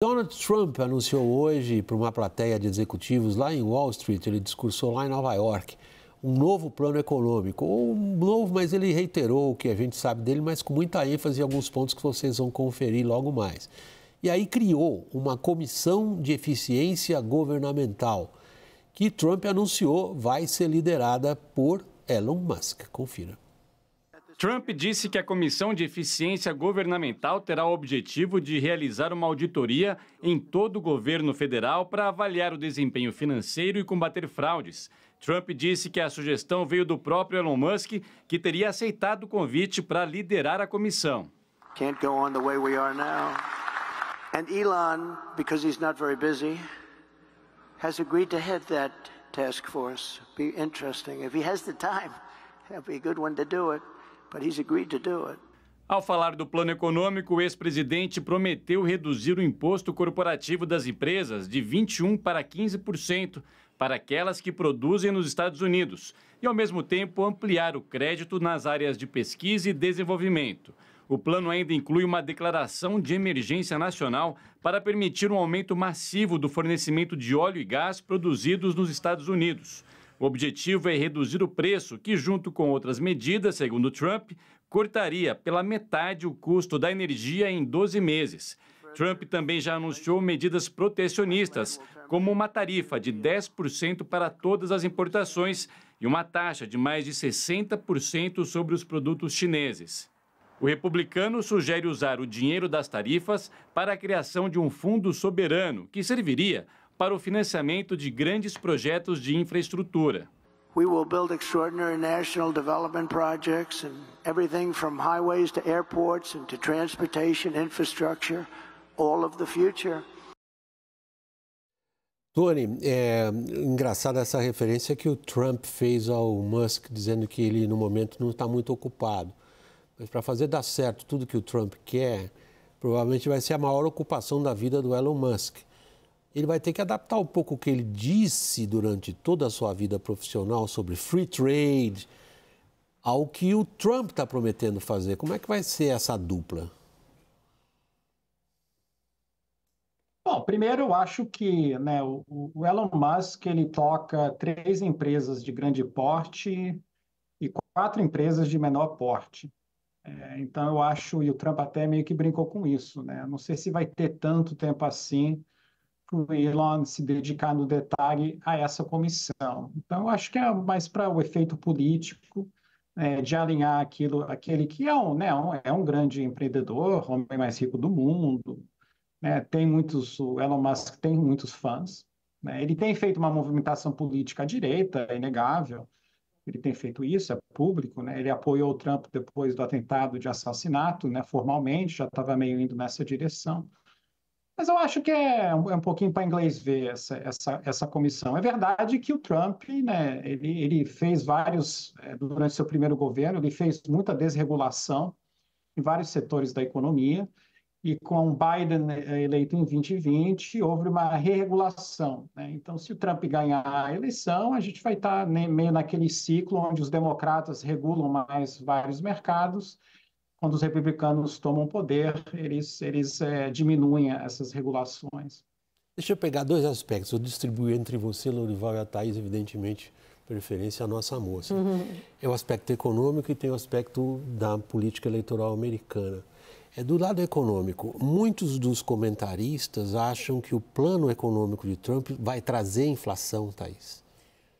Donald Trump anunciou hoje para uma plateia de executivos lá em Wall Street, ele discursou lá em Nova York, um novo plano econômico. um novo, mas ele reiterou o que a gente sabe dele, mas com muita ênfase em alguns pontos que vocês vão conferir logo mais. E aí criou uma comissão de eficiência governamental, que Trump anunciou vai ser liderada por Elon Musk. Confira. Trump disse que a Comissão de Eficiência Governamental terá o objetivo de realizar uma auditoria em todo o governo federal para avaliar o desempenho financeiro e combater fraudes. Trump disse que a sugestão veio do próprio Elon Musk, que teria aceitado o convite para liderar a comissão. Can't go on the way we are now. And Elon, because he's not very busy, has agreed to head that task force. Be interesting if he has the time. That'd be a good one to do it but he's agreed to do it. Ao falar do plano econômico, o ex-presidente prometeu reduzir o imposto corporativo das empresas de 21% para 15% para aquelas que produzem nos Estados Unidos e, ao mesmo tempo, ampliar o crédito nas áreas de pesquisa e desenvolvimento. O plano ainda inclui uma declaração de emergência nacional para permitir um aumento massivo do fornecimento de óleo e gás produzidos nos Estados Unidos. O objetivo é reduzir o preço, que, junto com outras medidas, segundo Trump, cortaria pela metade o custo da energia em 12 meses. Trump também já anunciou medidas protecionistas, como uma tarifa de 10% para todas as importações e uma taxa de mais de 60% sobre os produtos chineses. O republicano sugere usar o dinheiro das tarifas para a criação de um fundo soberano que serviria para o financiamento de grandes projetos de infraestrutura. We will build extraordinary national development projects and everything from highways to airports and to transportation infrastructure, all of the future. Tony, é engraçada essa referência que o Trump fez ao Musk, dizendo que ele, no momento, não está muito ocupado. Mas para fazer dar certo tudo que o Trump quer, provavelmente vai ser a maior ocupação da vida do Elon Musk ele vai ter que adaptar um pouco o que ele disse durante toda a sua vida profissional sobre free trade ao que o Trump está prometendo fazer. Como é que vai ser essa dupla? Bom, primeiro eu acho que né, o, Elon Musk ele toca três empresas de grande porte e quatro empresas de menor porte. É, então eu acho, e o Trump até meio que brincou com isso, né? Não sei se vai ter tanto tempo assim para o Elon se dedicar no detalhe a essa comissão. Então, acho que é mais para o efeito político é, de alinhar aquilo, aquele que é um, né, um, é um grande empreendedor, homem mais rico do mundo, né, tem muitos, o Elon Musk tem muitos fãs, né, ele tem feito uma movimentação política à direita, é inegável, ele tem feito isso, é público, né? Ele apoiou o Trump depois do atentado de assassinato, né? Formalmente, já estava meio indo nessa direção. Mas eu acho que é um, é um pouquinho para inglês ver essa, essa, essa comissão. É verdade que o Trump, né, ele, ele fez vários, é, durante seu primeiro governo, ele fez muita desregulação em vários setores da economia, e com Biden é, eleito em 2020, houve uma reregulação. Né? Então, se o Trump ganhar a eleição, a gente vai estar né, meio naquele ciclo onde os democratas regulam mais vários mercados quando os republicanos tomam poder, eles, eles é, diminuem essas regulações. Deixa eu pegar dois aspectos. Eu distribuí entre você, Lourival e a Thaís, evidentemente, preferência à nossa moça. Uhum. É o aspecto econômico e tem o aspecto da política eleitoral americana. É do lado econômico. Muitos dos comentaristas acham que o plano econômico de Trump vai trazer inflação, Thaís.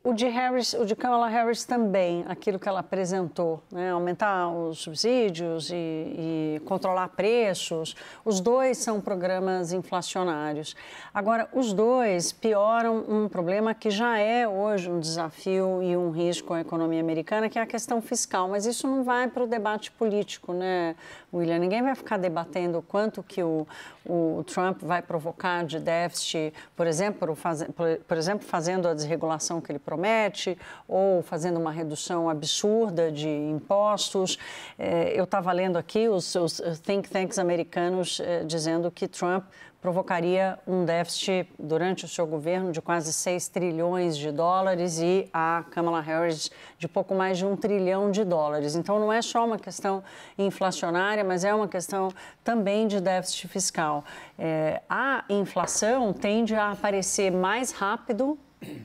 O de Harris, o de Kamala Harris também, aquilo que ela apresentou, né? aumentar os subsídios e, e, controlar preços, os dois são programas inflacionários. Agora, os dois pioram um problema que já é hoje um desafio e um risco à economia americana, que é a questão fiscal. Mas isso não vai para o debate político, né, William? Ninguém vai ficar debatendo quanto que o, o Trump vai provocar de déficit, por exemplo, faz, por, por exemplo, fazendo a desregulação que ele promete, ou fazendo uma redução absurda de impostos. É, eu estava lendo aqui os seus eh, think tanks americanos eh, dizendo que Trump provocaria um déficit durante o seu governo de quase 6 trilhões de dólares e a Kamala Harris de pouco mais de um trilhão de dólares. Então não é só uma questão inflacionária, mas é uma questão também de déficit fiscal. É, a inflação tende a aparecer mais rápido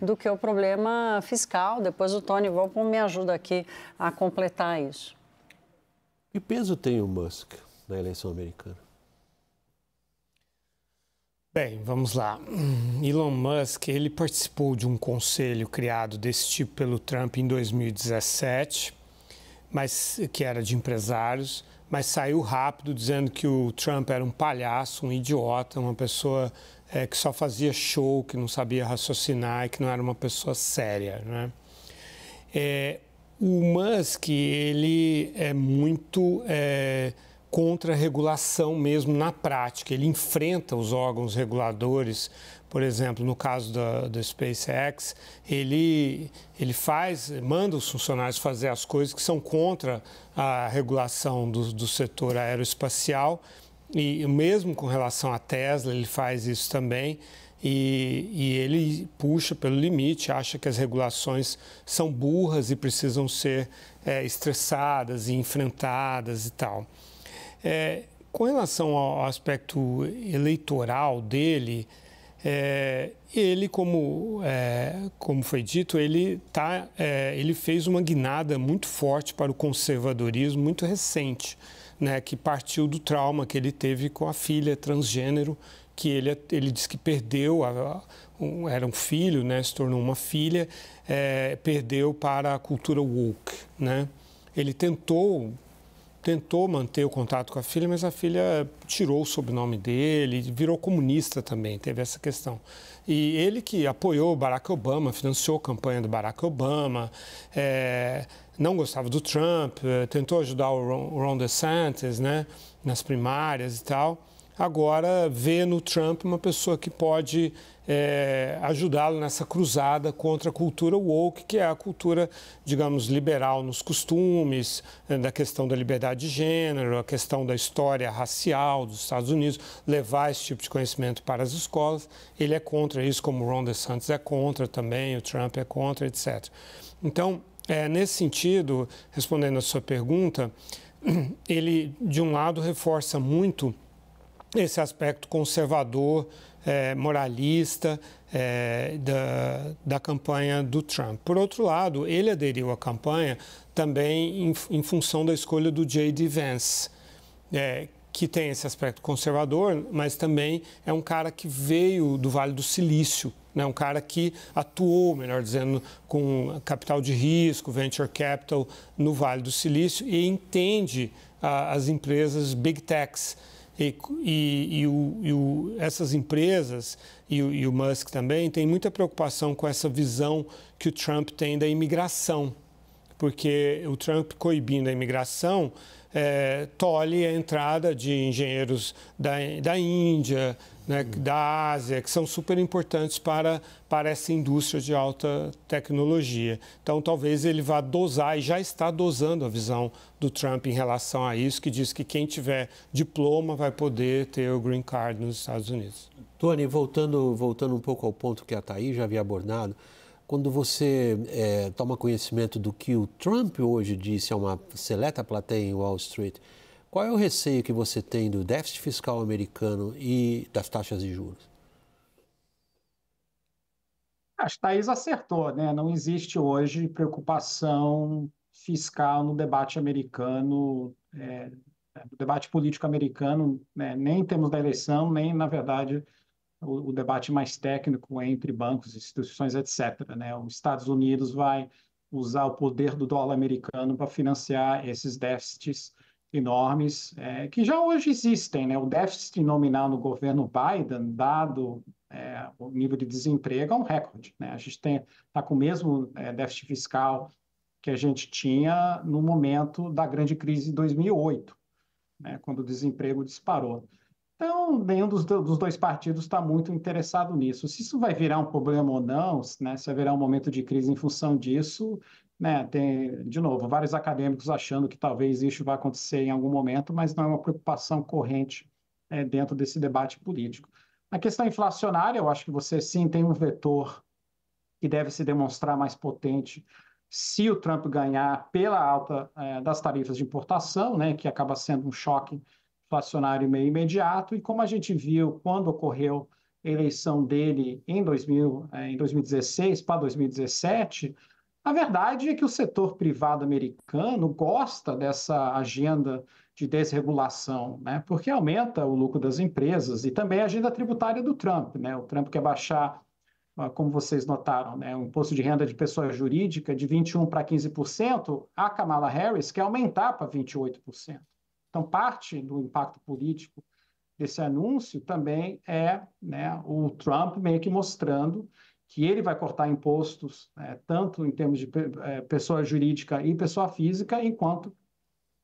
do que o problema fiscal. Depois o Tony Volpon me ajuda aqui a completar isso. Que peso tem o Musk na eleição americana? Bem, vamos lá. Elon Musk, ele participou de um conselho criado desse tipo pelo Trump em 2017, mas que era de empresários, mas saiu rápido dizendo que o Trump era um palhaço, um idiota, uma pessoa é, que só fazia show, que não sabia raciocinar e que não era uma pessoa séria. Né? É, o Musk ele é muito é, contra a regulação mesmo na prática. Ele enfrenta os órgãos reguladores, por exemplo, no caso da, da SpaceX, ele, ele faz, manda os funcionários fazer as coisas que são contra a regulação do, do setor aeroespacial e mesmo com relação à Tesla, ele faz isso também. E, e, ele puxa pelo limite, acha que as regulações são burras e precisam ser é, estressadas e enfrentadas e tal. É, com relação ao aspecto eleitoral dele, é, ele, como, é, como foi dito, ele, tá, é, ele fez uma guinada muito forte para o conservadorismo, muito recente né, que partiu do trauma que ele teve com a filha transgênero, que ele, ele diz que perdeu, a, um, era um filho, né, se tornou uma filha, é, perdeu para a cultura woke. Né? Ele tentou tentou manter o contato com a filha, mas a filha tirou o sobrenome dele, virou comunista também, teve essa questão. E ele que apoiou Barack Obama, financiou a campanha do Barack Obama, é, não gostava do Trump, é, tentou ajudar o Ron, o Ron DeSantis né, nas primárias e tal agora vê no Trump uma pessoa que pode é, ajudá-lo nessa cruzada contra a cultura woke, que é a cultura, digamos, liberal nos costumes, é, da questão da liberdade de gênero, a questão da história racial dos Estados Unidos, levar esse tipo de conhecimento para as escolas. Ele é contra isso, como o Ron DeSantis é contra também, o Trump é contra, etc. Então, é, nesse sentido, respondendo a sua pergunta, ele, de um lado, reforça muito esse aspecto conservador, é, moralista é, da, da campanha do Trump. Por outro lado, ele aderiu à campanha também em, em função da escolha do J.D. Vance, é, que tem esse aspecto conservador, mas também é um cara que veio do Vale do Silício, né? um cara que atuou, melhor dizendo, com capital de risco, venture capital no Vale do Silício e entende as empresas big techs. E, e, e, o, e o, essas empresas, e o, e o Musk também, têm muita preocupação com essa visão que o Trump tem da imigração. Porque o Trump coibindo a imigração é, tolhe a entrada de engenheiros da, da Índia, né, da Ásia, que são super importantes para, para essa indústria de alta tecnologia. Então, talvez ele vá dosar, e já está dosando a visão do Trump em relação a isso, que diz que quem tiver diploma vai poder ter o green card nos Estados Unidos. Tony, voltando, voltando um pouco ao ponto que a Thaís já havia abordado, quando você é, toma conhecimento do que o Trump hoje disse a uma seleta plateia em Wall Street, qual é o receio que você tem do déficit fiscal americano e das taxas de juros? Acho que Thaís acertou, né? Não existe hoje preocupação fiscal no debate americano, é, no debate político americano, né? nem em termos da eleição, nem, na verdade, o, o, debate mais técnico entre bancos, instituições, etc. Né? Os Estados Unidos vai usar o poder do dólar americano para financiar esses déficits enormes é, que já hoje existem. Né? O déficit nominal no governo Biden, dado é, o nível de desemprego, é um recorde. Né? A gente está com o mesmo é, déficit fiscal que a gente tinha no momento da grande crise de 2008, né? quando o desemprego disparou. Então, nenhum dos, dos dois partidos está muito interessado nisso. Se isso vai virar um problema ou não, né? se haverá um momento de crise em função disso, né, tem, de novo, vários acadêmicos achando que talvez isso vá acontecer em algum momento, mas não é uma preocupação corrente é, dentro desse debate político. A questão inflacionária, eu acho que você sim tem um vetor que deve se demonstrar mais potente se o Trump ganhar pela alta é, das tarifas de importação, né, que acaba sendo um choque inflacionário meio imediato, e como a gente viu quando ocorreu a eleição dele em, 2000, é, em 2016 para 2017, a verdade é que o setor privado americano gosta dessa agenda de desregulação, né? porque aumenta o lucro das empresas e também a agenda tributária do Trump. Né? O Trump quer baixar, ah, como vocês notaram, né? o imposto de renda de pessoa jurídica de 21% para 15%, a Kamala Harris quer aumentar para 28%. Então, parte do impacto político desse anúncio também é né, o Trump meio que mostrando que ele vai cortar impostos, é, tanto em termos de é, pessoa jurídica e pessoa física, enquanto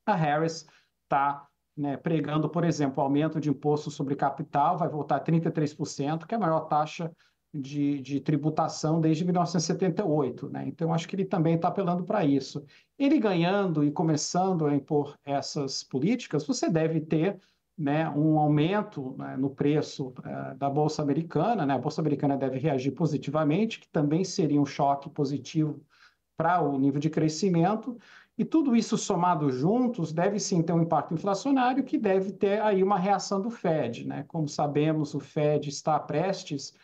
a Harris está né, pregando, por exemplo, aumento de imposto sobre capital, vai voltar a 33%, que é a maior taxa de, de tributação desde 1978. Né? Então, acho que ele também está apelando para isso. Ele ganhando e começando a impor essas políticas, você deve ter né, um aumento né, no preço uh, da Bolsa Americana, né, a Bolsa Americana deve reagir positivamente, que também seria um choque positivo para o nível de crescimento, e tudo isso somado juntos deve sim ter um impacto inflacionário que deve ter aí uma reação do Fed. Né? Como sabemos, o Fed está prestes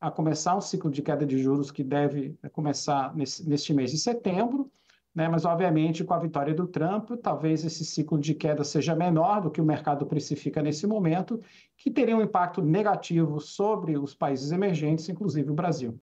a começar um ciclo de queda de juros que deve né, começar nesse, neste mês de setembro, né? Mas, obviamente, com a vitória do Trump, talvez esse ciclo de queda seja menor do que o mercado precifica nesse momento, que teria um impacto negativo sobre os países emergentes, inclusive o Brasil.